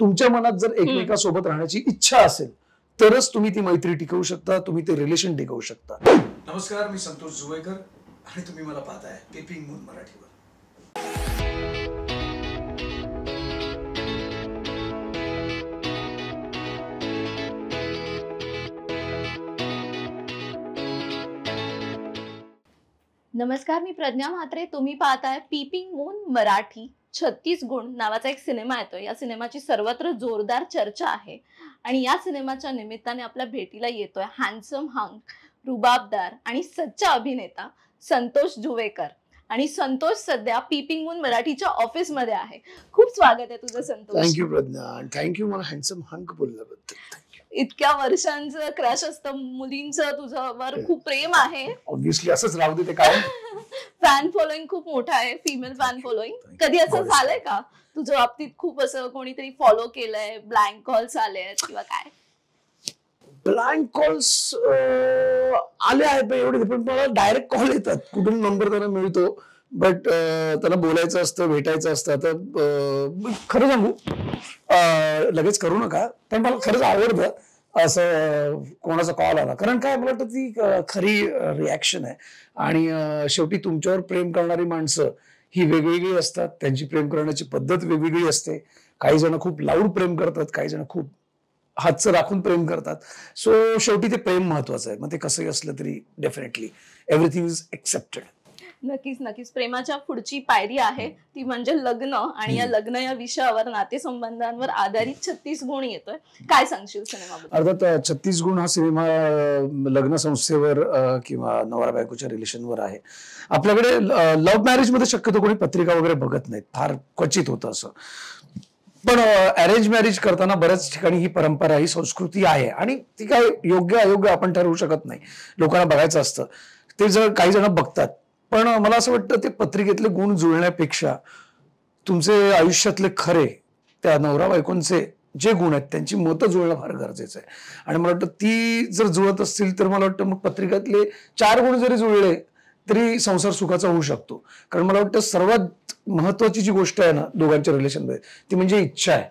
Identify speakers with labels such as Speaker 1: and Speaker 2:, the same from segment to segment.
Speaker 1: तुमच्या मनात जर एकमेकासोबत राहण्याची इच्छा असेल तरच तुम्ही ती मैत्री टिकवू शकता तुम्ही ते रिलेशन टिकवू शकता नमस्कार मी संतोष जुवेकर आणि तुम्ही मला पाहताय पेपिंग मून मराठीवर
Speaker 2: नमस्कार मी प्रज्ञा मात्रे तुम्ही पाहताय पीपिंग मून मराठी छत्तीस गुण नावाचा एक सिनेमा येतो या सिनेमाची सर्वत्र जोरदार चर्चा आहे आणि या सिनेमाच्या निमित्ताने आपल्या भेटीला येतोय हँडसम हंक रुबाबदार आणि सच्चा अभिनेता संतोष जुवेकर आणि संतोष सध्या पीपिंग मून मराठीच्या ऑफिस मध्ये आहे खूप स्वागत आहे तुझं संतोष थँक्यू
Speaker 1: प्रज्ञा थँक्यू मला हांक बोलल्याबद्दल
Speaker 2: इतक्या वर्षांचं क्रॅश असतं मुलींचं तुझं वर खूप प्रेम आहे
Speaker 1: ऑब्विसली असंच राहू दे ते काय
Speaker 2: फॅन फॉलोईंग खूप मोठा आहे फिमेल फॅन फॉलोईंग कधी असं झालंय का तुझ्या बाबतीत खूप असं कोणीतरी फॉलो केलंय ब्लँक कॉल्स आले किंवा काय
Speaker 1: ब्लँक कॉल्स आले आहेत एवढे पण मला डायरेक्ट कॉल येतात कुठून नंबर त्यांना मिळतो बट त्याला बोलायचं असतं भेटायचं असतं आता खरं सांगू लगेच करू नका पण मला खरंच आवडतं असं कोणाचा कॉल आला कारण काय मला वाटतं ती खरी रिॲक्शन आहे आणि शेवटी तुमच्यावर प्रेम करणारी माणसं ही वेगवेगळी असतात त्यांची प्रेम करण्याची पद्धत वेगवेगळी असते काही जण खूप लाऊड प्रेम करतात काही जण खूप हातचं राखून प्रेम करतात सो शेवटी ते प्रेम महत्वाचं आहे मग ते कसंही असलं तरी डेफिनेटली एव्हरीथिंग इज एक्सेप्टेड
Speaker 2: नक्कीच नक्कीच प्रेमाच्या पुढची पायरी आहे ती म्हणजे लग्न आणि या लग्न या विषयावर नातेसंबंधांवर आधारित छत्तीस गुण येतोय काय सांगशील सिनेमा
Speaker 1: अर्थात छत्तीस गुण हा सिनेमा लग्न संस्थेवर किंवा नवरा बायकोच्या रिलेशनवर आहे आपल्याकडे लव्ह मॅरेज मध्ये शक्यतो कोणी पत्रिका वगैरे बघत नाहीत फार क्वचित होतं असं पण अरेंज मॅरेज करताना बऱ्याच ठिकाणी ही परंपरा ही संस्कृती आहे आणि ती काय योग्य अयोग्य आपण ठरवू शकत नाही लोकांना बघायचं असतं ते जर काही जण बघतात पण मला असं वाटतं ते पत्रिकेतले गुण जुळण्यापेक्षा तुमचे आयुष्यातले खरे त्या नवरा बायकोंचे जे गुण आहेत त्यांची मतं जुळणं फार गरजेचं आहे आणि मला वाटतं ती जर जुळत असतील तर मला वाटतं मग पत्रिकातले चार गुण जरी जुळले तरी संसार सुखाचा होऊ शकतो कारण मला वाटतं सर्वात महत्वाची जी गोष्ट आहे ना दोघांच्या रिलेशनमध्ये ती म्हणजे इच्छा आहे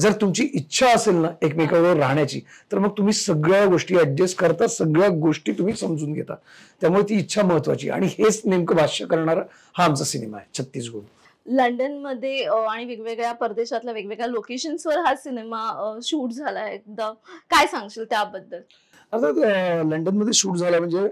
Speaker 1: जर तुमची इच्छा असेल ना एकमेकावर राहण्याची तर मग तुम्ही सगळ्या गोष्टी ऍडजस्ट करता सगळ्या गोष्टी तुम्ही समजून घेता त्यामुळे ती इच्छा महत्वाची आणि हेच नेमकं भाष्य करणार हा आमचा सिनेमा आहे छत्तीसगड
Speaker 2: लंडन मध्ये आणि वेगवेगळ्या परदेशातल्या वेगवेगळ्या वर हा सिनेमा शूट झाला एकदा काय सांगशील त्याबद्दल अर्थात
Speaker 1: मध्ये शूट झाला म्हणजे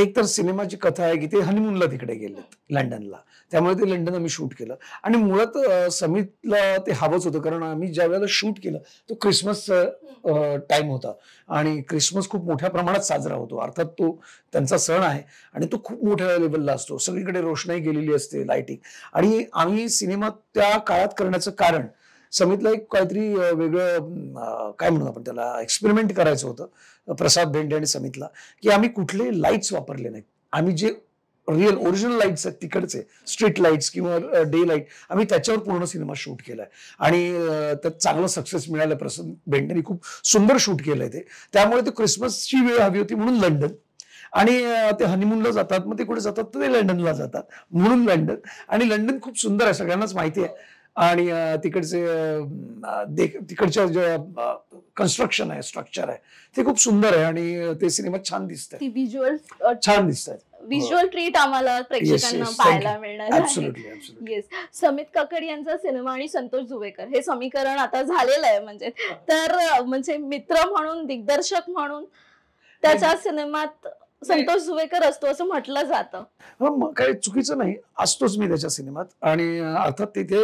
Speaker 1: एक तर सिनेमाची कथा आहे की ते हनीमूनला तिकडे गेलेत लंडनला त्यामुळे ते लंडन आम्ही शूट केलं आणि मुळात समितला ते हवंच होतं कारण आम्ही ज्या वेळेला शूट केलं तो क्रिसमसचा टाइम होता आणि क्रिसमस खूप मोठ्या प्रमाणात साजरा होतो अर्थात तो त्यांचा सण आहे आणि तो खूप मोठ्या लेवलला असतो सगळीकडे रोषणाई गेलेली असते लायटिंग आणि आम्ही सिनेमा त्या काळात करण्याचं कारण समितला एक काहीतरी वेगळं काय म्हणू आपण त्याला एक्सपेरिमेंट करायचं होतं प्रसाद भेंडे आणि समितला की आम्ही कुठले लाईट्स वापरले नाहीत आम्ही जे रिअल ओरिजिनल लाईट्स आहेत तिकडचे स्ट्रीट लाईट्स किंवा डे लाईट आम्ही त्याच्यावर पूर्ण सिनेमा शूट केलाय आणि त्यात चांगलं सक्सेस मिळालं प्रसाद भेंडेनी खूप सुंदर शूट केलंय ते त्यामुळे ते क्रिसमसची वेळ हवी होती म्हणून लंडन आणि ते हनीमूनला जातात मग ते कुठे जातात तर ते लंडनला जातात म्हणून लंडन आणि लंडन खूप सुंदर आहे सगळ्यांनाच माहिती आहे आणि तिकडचे तिकडच्या कन्स्ट्रक्शन आहे स्ट्रक्चर आहे ते खूप सुंदर आहे आणि ते सिनेमात छान दिसत
Speaker 2: व्हिज्युअल छान दिसतात व्हिज्युअल ट्रीट आम्हाला प्रेक्षकांना पाहायला मिळणार येस समित काकड यांचा सिनेमा आणि संतोष जुवेकर हे समीकरण आता झालेलं आहे म्हणजे तर म्हणजे मित्र म्हणून दिग्दर्शक म्हणून त्याच्या सिनेमात संतोष जुवेकर असतो असं म्हटलं जातं
Speaker 1: काय चुकीचं नाही असतोच मी त्याच्या सिनेमात आणि अर्थात तिथे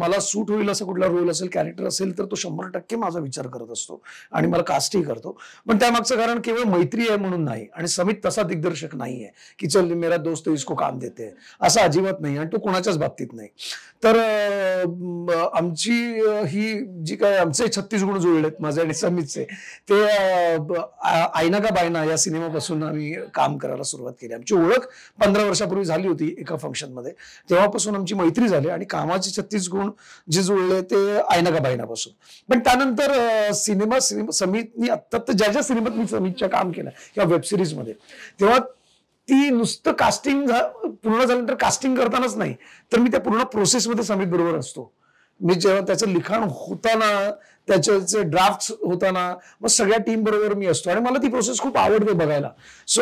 Speaker 1: मला सूट होईल असं कुठला रोल असेल कॅरेक्टर असेल तर तो शंभर टक्के माझा विचार करत असतो आणि मला कास्टही करतो पण त्यामागचं कारण केवळ मैत्री आहे म्हणून नाही आणि समित तसा दिग्दर्शक नाही आहे की चल मेरा दोस्त इसको काम देते असं अजिबात नाही आणि तो कोणाच्याच बाबतीत नाही तर आमची ही जी काय आमचे छत्तीस गुण जुळलेत माझे आणि समितचे ते आयना का बायना या सिनेमापासून आम्ही काम करायला सुरुवात केली आमची ओळख पंधरा वर्षापूर्वी झाली होती एका फंक्शन मध्ये तेव्हापासून आमची मैत्री झाली आणि कामाचे छत्तीस गुण जे जुळले ते आयनाका बाईनापासून पण त्यानंतर सिनेमा सिनेमा समितनी आत्ता ज्या ज्या सिनेमात मी समितच्या काम केलं किंवा वेब सिरीज मध्ये तेव्हा ती नुसतं कास्टिंग पूर्ण झाल्यानंतर कास्टिंग करतानाच नाही तर मी त्या पूर्ण प्रोसेसमध्ये समित बरोबर असतो मी जेव्हा त्याचं लिखाण होताना त्याच्याचे ड्राफ्ट होताना मग सगळ्या टीम बरोबर मी असतो आणि मला ती प्रोसेस खूप आवडते बघायला सो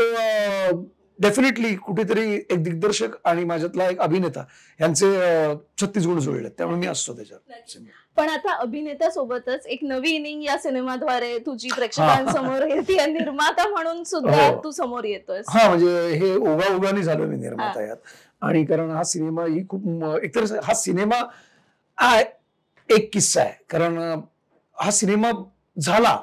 Speaker 1: डेफिनेटली कुठेतरी एक दिग्दर्शक आणि माझ्यातला एक अभिनेता यांचे छत्तीस गुण जुळले त्यामुळे मी असतो
Speaker 2: त्याच्यात पण आता अभिनेता सोबतच एक नवी इनिंग या सिनेमाद्वारे तुझी प्रेक्षकांसमोर येते निर्माता म्हणून सुद्धा हो. तू समोर येतोय हा
Speaker 1: म्हणजे हे ओघा ओघाने झालो मी निर्माता यात आणि कारण हा सिनेमा ही खूप एकतर हा सिनेमा हा एक किस्सा आहे कारण हा सिनेमा झाला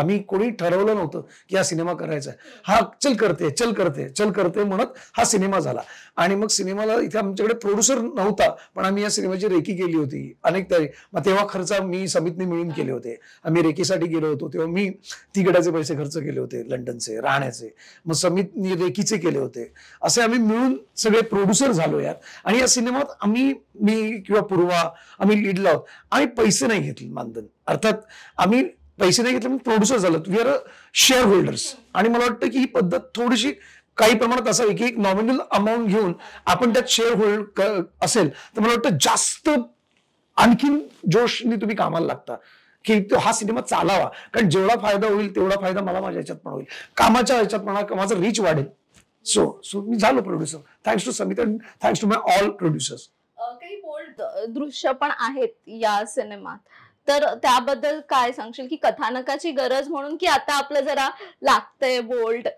Speaker 1: आम्ही कोणी ठरवलं नव्हतं की हा सिनेमा करायचा आहे हा चल करते चल करते चल करते म्हणत हा सिनेमा झाला आणि मग सिनेमाला इथे आमच्याकडे प्रोड्युसर नव्हता पण आम्ही या सिनेमाची रेकी केली होती अनेक तरी मग तेव्हा खर्च मी समितने मिळून केले होते आम्ही रेकीसाठी गेलो होतो तेव्हा मी तिकडाचे पैसे खर्च केले होते लंडनचे राहण्याचे मग समितनी रेकीचे केले होते असे आम्ही मिळून सगळे प्रोड्युसर झालो यात आणि या सिनेमात आम्ही मी किंवा पूर्वा आम्ही लीड आणि पैसे नाही घेतले मानधन अर्थात आम्ही पैसे नाही घेतले मग प्रोड्युसर झालं we are a share holders आणि मला वाटतं की ही पद्धत थोडीशी काही प्रमाणात असावी की एक नॉमिनल अमाऊंट घेऊन आपण त्यात शेअर होल्ड असेल तर मला वाटतं जास्त आणखीन जोशनी तुम्ही कामाला लागता की तो हा सिनेमा चालावा कारण जेवढा फायदा होईल तेवढा फायदा मला माझ्या ह्याच्यात पण होईल कामाच्या ह्याच्यात म्हणा माझं रीच वाढेल सो सो मी झालो producer thanks to Samit thanks to my all producers
Speaker 2: काही बोल्ड दृश्य पण आहेत या सिनेमात तर त्याबद्दल काय सांगशील की कथानकाची गरज म्हणून की आता आपलं जरा लागतंय बोल्ड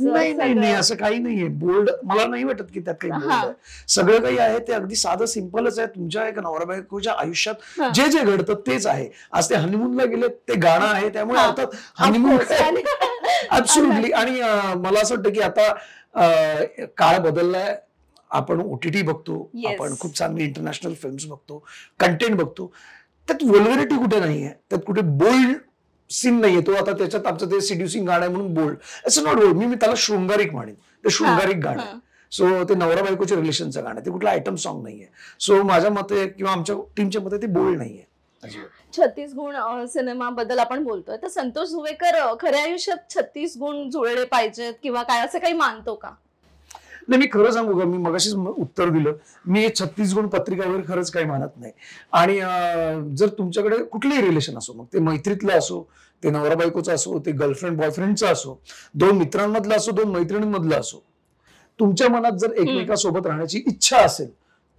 Speaker 2: नाही नाही नाही असं
Speaker 1: काही नाहीये बोल्ड मला नाही वाटत की त्यात काही सगळं काही आहे ते अगदी साधं सिंपलच आहे तुमच्या एका नवरा बायकोच्या आयुष्यात जे जे घडतं तेच आहे आज ते हनीमूनला गेले ते गाणं आहे त्यामुळे अर्थात हनीमून ऍब्सुटली आणि मला असं वाटतं की आता काळ बदललाय आपण ओटीटी बघतो आपण खूप चांगली इंटरनॅशनल फिल्म्स बघतो कंटेंट बघतो त्यात वल्गरिटी कुठे नाही आहे त्यात कुठे बोल्ड सीन नाहीये तो आता त्याच्यात आमचं ते सिड्युसिंग गाणं आहे म्हणून बोल्ड असं नॉट बोल्ड मी मी त्याला शृंगारिक म्हणेन ते शृंगारिक गाणं सो ते नवरा बायकोचे रिलेशनचं गाणं ते कुठलं आयटम सॉन्ग नाहीये सो माझ्या मते किंवा आमच्या टीमच्या मते ते बोल्ड नाहीये
Speaker 2: छत्तीस गुण सिनेमा बद्दल आपण बोलतोय तर संतोष हुवेकर खऱ्या आयुष्यात छत्तीस गुण जुळले पाहिजेत किंवा काय असं काही मानतो का
Speaker 1: नाही मी खरं सांगू का मी मगाशीच उत्तर दिलं मी छत्तीसगड पत्रिकावर खरंच काही मानत नाही आणि जर तुमच्याकडे कुठलेही रिलेशन असो मग ते मैत्रीतलं असो ते नवरा बायकोचं असो ते गर्लफ्रेंड बॉयफ्रेंडचं असो दोन मित्रांमधलं असो दोन मैत्रिणींमधलं असो तुमच्या मनात जर एकमेकांसोबत राहण्याची इच्छा असेल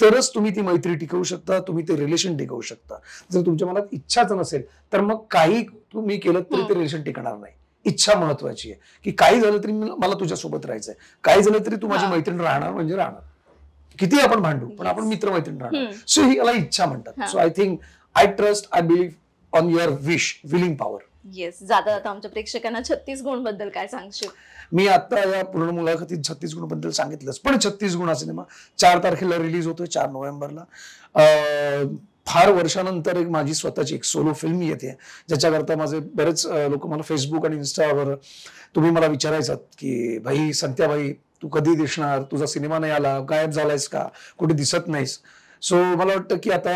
Speaker 1: तरच तुम्ही ती मैत्री टिकवू शकता तुम्ही ते रिलेशन टिकवू शकता जर तुमच्या मनात इच्छाच नसेल तर मग काही तुम्ही केलं तरी ते रिलेशन टिकणार नाही इच्छा महत्वाची आहे की काही झालं तरी मला तुझ्यासोबत राहायचं राहायचंय काही झालं तरी तू माझी मैत्रीण राहणार म्हणजे राहणार किती आपण भांडू पण आपण मित्र मैत्रीण राहणार सो ही याला इच्छा म्हणतात so I think I trust I believe on your wish willing power
Speaker 2: yes जाता जाता आमच्या प्रेक्षकांना छत्तीस गुण बद्दल काय सांगशील
Speaker 1: मी आता या पूर्ण मुलाखतीत छत्तीस गुण बद्दल सांगितलंच पण छत्तीस गुण सिनेमा चार तारखेला रिलीज होतोय चार नोव्हेंबरला फार वर्षानंतर एक माझी स्वतःची एक सोलो फिल्म येते ज्याच्याकरता माझे बरेच लोक मला फेसबुक आणि इन्स्टावर तुम्ही मला विचारायचात की भाई संत्याबाई तू कधी दिसणार तुझा सिनेमा नाही आला गायब झालायस का कुठे दिसत नाहीस सो मला वाटतं की आता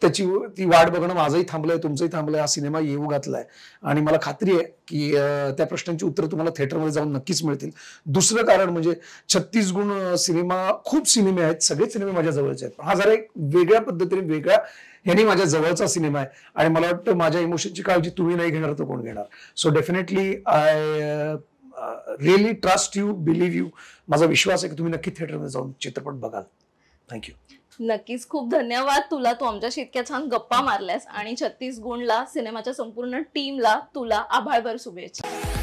Speaker 1: त्याची ती वाट बघणं माझंही थांबलंय तुमचंही थांबलंय हा सिनेमा येऊ घातलाय आणि मला खात्री आहे की त्या प्रश्नांची उत्तरं तुम्हाला थिएटरमध्ये जाऊन नक्कीच मिळतील दुसरं कारण म्हणजे छत्तीस गुण सिनेमा खूप सिनेमे आहेत सगळेच सिनेमे माझ्या जवळचे आहेत हा जरा एक वेगळ्या पद्धतीने वेगळ्या ह्याने माझ्या जवळचा सिनेमा आहे आणि मला वाटतं माझ्या इमोशनची काळजी तुम्ही नाही घेणार तर कोण घेणार so definitely I really trust you believe you माझा विश्वास आहे की तुम्ही नक्की थिएटरमध्ये जाऊन चित्रपट बघाल थँक्यू
Speaker 2: नक्कीच खूप धन्यवाद तुला तू आमच्याशी इतक्या छान गप्पा मारल्यास आणि ला सिनेमाच्या संपूर्ण टीमला तुला आभाळभर शुभेच्छा